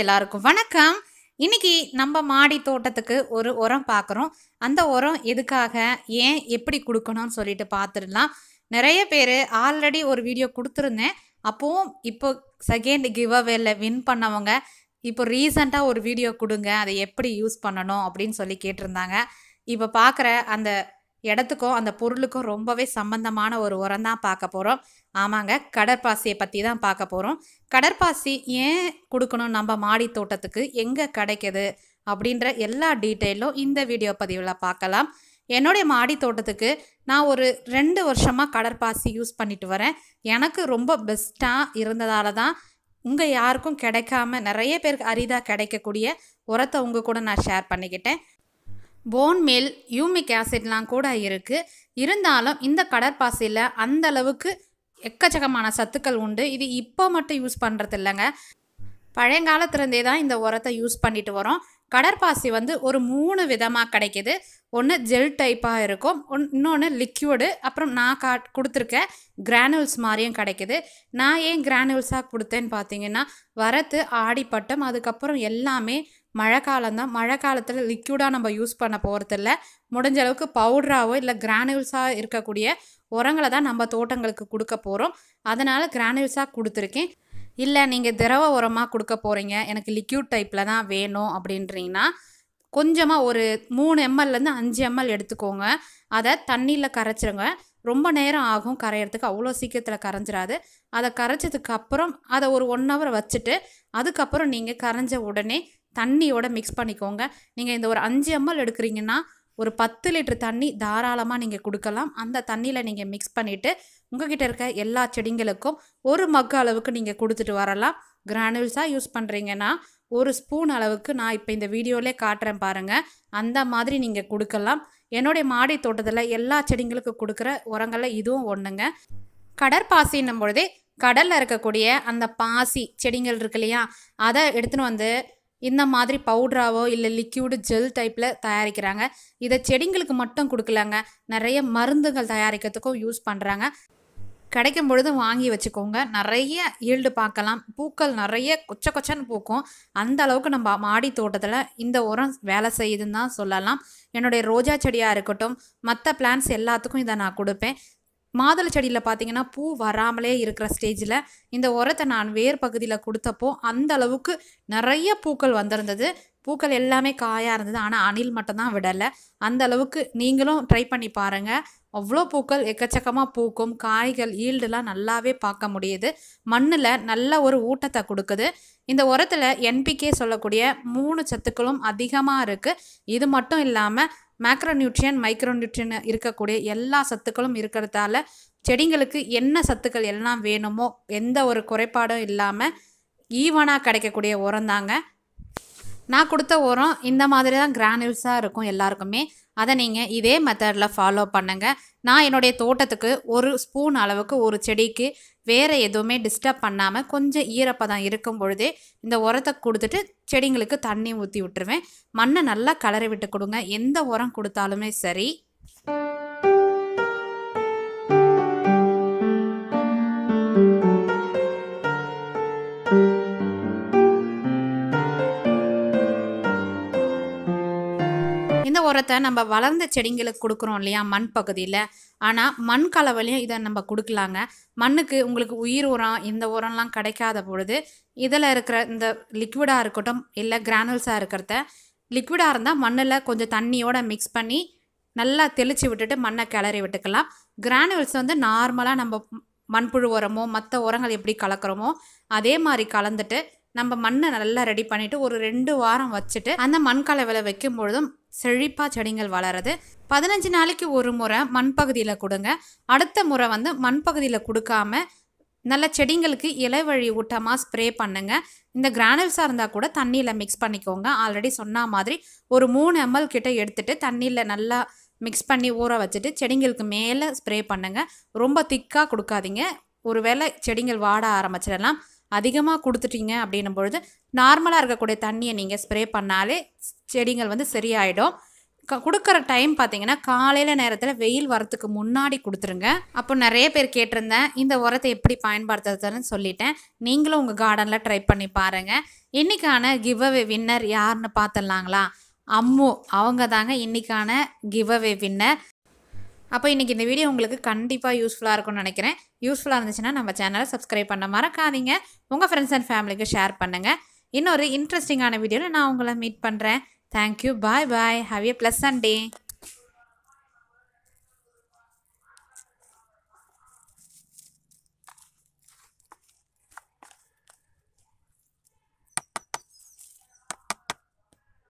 எல்லாருக்கும் வணக்கம் இன்னைக்கு நம்ம மாடி தோட்டத்துக்கு ஒரு உரம் பார்க்குறோம் அந்த உரம் எதுக்காக ஏன் எப்படி கொடுக்கணும்னு சொல்லிட்டு பார்த்துடலாம் நிறைய பேர் ஆல்ரெடி ஒரு வீடியோ கொடுத்துருந்தேன் அப்போவும் இப்போ செகண்ட் கிவ் அவேல வின் பண்ணவங்க இப்போ ரீசண்டாக ஒரு வீடியோ கொடுங்க அதை எப்படி யூஸ் பண்ணணும் அப்படின்னு சொல்லி கேட்டிருந்தாங்க இப்போ பார்க்குற அந்த இடத்துக்கும் அந்த பொருளுக்கும் ரொம்பவே சம்பந்தமான ஒரு உரம் தான் பார்க்க போகிறோம் ஆமாங்க கடற்பாசியை பற்றி தான் பார்க்க போகிறோம் கடற்பாசி ஏன் கொடுக்கணும் நம்ம மாடி தோட்டத்துக்கு எங்கே கிடைக்கிது அப்படின்ற எல்லா டீட்டெயிலும் இந்த வீடியோ பதிவில் பார்க்கலாம் என்னுடைய மாடி தோட்டத்துக்கு நான் ஒரு ரெண்டு வருஷமாக கடற்பாசி யூஸ் பண்ணிட்டு வரேன் எனக்கு ரொம்ப பெஸ்ட்டாக இருந்ததால தான் உங்கள் யாருக்கும் கிடைக்காம நிறைய பேருக்கு அரிதாக கிடைக்கக்கூடிய உரத்தை உங்கள் கூட நான் ஷேர் பண்ணிக்கிட்டேன் போன் மேல் யூமிக் ஆசிட்லாம் கூட இருக்குது இருந்தாலும் இந்த கடற்பாசியில் அந்த அளவுக்கு எக்கச்சக்கமான சத்துக்கள் உண்டு இது இப்போ மட்டும் யூஸ் பண்ணுறது இல்லைங்க பழங்காலத்திலேருந்தே தான் இந்த உரத்தை யூஸ் பண்ணிட்டு வரோம் கடற்பாசி வந்து ஒரு மூணு விதமாக கிடைக்கிது ஒன்று ஜெல் டைப்பாக இருக்கும் ஒன் இன்னொன்று லிக்யூடு அப்புறம் நான் கா கொடுத்துருக்க கிரானுவல்ஸ் மாதிரியும் கிடைக்கிது நான் ஏன் கிரானுவல்ஸாக கொடுத்தேன்னு பார்த்தீங்கன்னா வரத்து ஆடிப்பட்டம் அதுக்கப்புறம் எல்லாமே மழை காலம்தான் மழை காலத்தில் லிக்யூடாக நம்ம யூஸ் பண்ண போகிறதில்ல முடிஞ்ச அளவுக்கு பவுடராகவோ இல்லை கிரானியூல்ஸாக இருக்கக்கூடிய உரங்களை தான் நம்ம தோட்டங்களுக்கு கொடுக்க போகிறோம் அதனால் கிரானியூல்ஸாக கொடுத்துருக்கேன் இல்லை நீங்கள் திரவ உரமாக கொடுக்க போகிறீங்க எனக்கு லிக்யூட் டைப்பில் தான் வேணும் அப்படின்றீங்கன்னா கொஞ்சமாக ஒரு மூணு எம்எல்லேருந்து அஞ்சு எம்எல் எடுத்துக்கோங்க அதை தண்ணியில் கரைச்சிருங்க ரொம்ப நேரம் ஆகும் கரையிறதுக்கு அவ்வளோ சீக்கிரத்தில் கரைஞ்சிடாது அதை கரைச்சதுக்கப்புறம் அதை ஒரு ஒன் ஹவர் வச்சுட்டு அதுக்கப்புறம் நீங்கள் கரைஞ்ச உடனே தண்ணியோட மிக்ஸ் பண்ணிக்கோங்க நீங்கள் இந்த ஒரு அஞ்சு எம்எல் எடுக்கிறீங்கன்னா ஒரு பத்து லிட்டர் தண்ணி தாராளமாக நீங்கள் கொடுக்கலாம் அந்த தண்ணியில் நீங்கள் மிக்ஸ் பண்ணிவிட்டு உங்ககிட்ட இருக்க எல்லா செடிங்களுக்கும் ஒரு மக்கு அளவுக்கு நீங்கள் கொடுத்துட்டு வரலாம் கிரானுல்ஸாக யூஸ் பண்ணுறீங்கன்னா ஒரு ஸ்பூன் அளவுக்கு நான் இப்போ இந்த வீடியோவிலே காட்டுறேன் பாருங்கள் அந்த மாதிரி நீங்கள் கொடுக்கலாம் என்னுடைய மாடி தோட்டத்தில் எல்லா செடிங்களுக்கும் கொடுக்குற உரங்களில் இதுவும் ஒன்றுங்க கடற்பாசின்னும் பொழுதே கடலில் இருக்கக்கூடிய அந்த பாசி செடிங்கள் இருக்கு இல்லையா அதை எடுத்துன்னு வந்து இந்த மாதிரி பவுடராவோ இல்லை லிக்யூடு ஜெல் டைப்பில் தயாரிக்கிறாங்க இதை செடிங்களுக்கு மட்டும் கொடுக்கலாங்க நிறைய மருந்துகள் தயாரிக்கிறதுக்கும் யூஸ் பண்ணுறாங்க கிடைக்கும் பொழுது வாங்கி வச்சுக்கோங்க நிறைய ஈல்டு பார்க்கலாம் பூக்கள் நிறைய கொச்ச கொச்சன்னு பூக்கும் அந்த அளவுக்கு நம்ம மாடி தோட்டத்தில் இந்த உரம் வேலை செய்யுதுன்னு தான் சொல்லலாம் என்னுடைய ரோஜா செடியாக இருக்கட்டும் மற்ற பிளான்ஸ் எல்லாத்துக்கும் இதை நான் கொடுப்பேன் மாதுளை செடியில் பார்த்தீங்கன்னா பூ வராமலே இருக்கிற ஸ்டேஜில் இந்த உரத்தை நான் வேர் பகுதியில் கொடுத்தப்போ அந்த அளவுக்கு நிறைய பூக்கள் வந்திருந்தது பூக்கள் எல்லாமே காயாக இருந்தது ஆனால் அணில் மட்டும்தான் விடலை அந்த அளவுக்கு நீங்களும் ட்ரை பண்ணி பாருங்கள் அவ்வளோ பூக்கள் எக்கச்சக்கமாக பூக்கும் காய்கள் ஈல்டுலாம் நல்லாவே பார்க்க முடியுது மண்ணில் நல்ல ஒரு ஊட்டத்தை கொடுக்குது இந்த உரத்தில் என்பிகே சொல்லக்கூடிய மூணு சத்துக்களும் அதிகமாக இருக்குது இது மட்டும் இல்லாமல் மேக்ரோ நியூட்ரியன் மைக்ரோ நியூட்ரியன் இருக்கக்கூடிய எல்லா சத்துக்களும் இருக்கிறதால செடிங்களுக்கு என்ன சத்துக்கள் எல்லாம் வேணுமோ எந்த ஒரு குறைபாடும் இல்லாமல் ஈவனாக கிடைக்கக்கூடிய உரம் தாங்க நான் கொடுத்த உரம் இந்த மாதிரி தான் கிரானியூல்ஸாக இருக்கும் எல்லாருக்குமே அதை நீங்கள் இதே மெத்தடில் ஃபாலோ பண்ணுங்கள் நான் என்னுடைய தோட்டத்துக்கு ஒரு ஸ்பூன் அளவுக்கு ஒரு செடிக்கு வேறு எதுவுமே டிஸ்டர்ப் பண்ணாமல் கொஞ்சம் ஈரப்பதம் இருக்கும் பொழுதே இந்த உரத்தை கொடுத்துட்டு செடிங்களுக்கு தண்ணி ஊற்றி விட்டுருவேன் மண்ணை நல்லா கலரை விட்டு கொடுங்க எந்த உரம் கொடுத்தாலுமே சரி இந்த உரத்தை நம்ம வளர்ந்த செடிங்களுக்கு கொடுக்குறோம் இல்லையா மண் பகுதியில் ஆனால் மண் கலவையிலையும் இதை நம்ம கொடுக்கலாங்க மண்ணுக்கு உங்களுக்கு உயிர் உரம் இந்த உரம்லாம் கிடைக்காத பொழுது இதில் இருக்கிற இந்த லிக்விடாக இருக்கட்டும் இல்லை கிரானல்ஸாக இருக்கிறத லிக்விடாக இருந்தால் மண்ணில் கொஞ்சம் தண்ணியோட மிக்ஸ் பண்ணி நல்லா தெளித்து விட்டுட்டு மண்ணை கிளறி விட்டுக்கலாம் கிரானுவல்ஸ் வந்து நார்மலாக நம்ம மண்புழு உரமோ மற்ற உரங்கள் எப்படி கலக்கிறோமோ அதே மாதிரி கலந்துட்டு நம்ம மண்ணை நல்லா ரெடி பண்ணிவிட்டு ஒரு ரெண்டு வாரம் வச்சுட்டு அந்த மண் கலவையில் வைக்கும் பொழுதும் செழிப்பாக செடிகள் வளருது பதினஞ்சு நாளைக்கு ஒரு முறை மண்பகுதியில் கொடுங்க அடுத்த முறை வந்து மண்பகுதியில் கொடுக்காம நல்ல செடிங்களுக்கு இலை வழி ஊட்டமாக ஸ்ப்ரே பண்ணுங்கள் இந்த கிரானல்ஸாக இருந்தால் கூட தண்ணியில் மிக்ஸ் பண்ணிக்கோங்க ஆல்ரெடி சொன்ன மாதிரி ஒரு மூணு எம்எல் கிட்ட எடுத்துகிட்டு தண்ணியில் நல்லா மிக்ஸ் பண்ணி ஊற வச்சுட்டு செடிங்களுக்கு மேலே ஸ்ப்ரே பண்ணுங்கள் ரொம்ப திக்காக கொடுக்காதீங்க ஒருவேளை செடிங்கள் வாட ஆரம்பிச்சிடலாம் அதிகமாக கொடுத்துட்டீங்க அப்படின்னும் பொழுது நார்மலாக இருக்கக்கூடிய தண்ணியை நீங்கள் ஸ்ப்ரே பண்ணாலே செடிகள் வந்து சரியாயிடும் கொடுக்குற டைம் பார்த்தீங்கன்னா காலையில் நேரத்தில் வெயில் வரத்துக்கு முன்னாடி கொடுத்துருங்க அப்போ நிறைய பேர் கேட்டிருந்தேன் இந்த உரத்தை எப்படி பயன்படுத்துறதுன்னு சொல்லிட்டேன் நீங்களும் உங்கள் கார்டனில் ட்ரை பண்ணி பாருங்கள் இன்றைக்கான கிவ் அவே வின்னர் யாருன்னு பார்த்துடலாங்களா அம்மு அவங்க தாங்க இன்றைக்கான கிவ் அவே வின்னர் அப்போ இன்றைக்கி இந்த வீடியோ உங்களுக்கு கண்டிப்பாக யூஸ்ஃபுல்லாக இருக்கும்னு நினைக்கிறேன் யூஸ்ஃபுல்லாக இருந்துச்சுன்னா நம்ம சேனலை சப்ஸ்கிரைப் பண்ண மறக்காதீங்க உங்கள் ஃப்ரெண்ட்ஸ் அண்ட் ஃபேமிலிக்கு ஷேர் பண்ணுங்கள் இன்னொரு இன்ட்ரெஸ்டிங்கான வீடியோவில் நான் உங்களை மீட் பண்ணுறேன் thank you bye bye have a pleasant day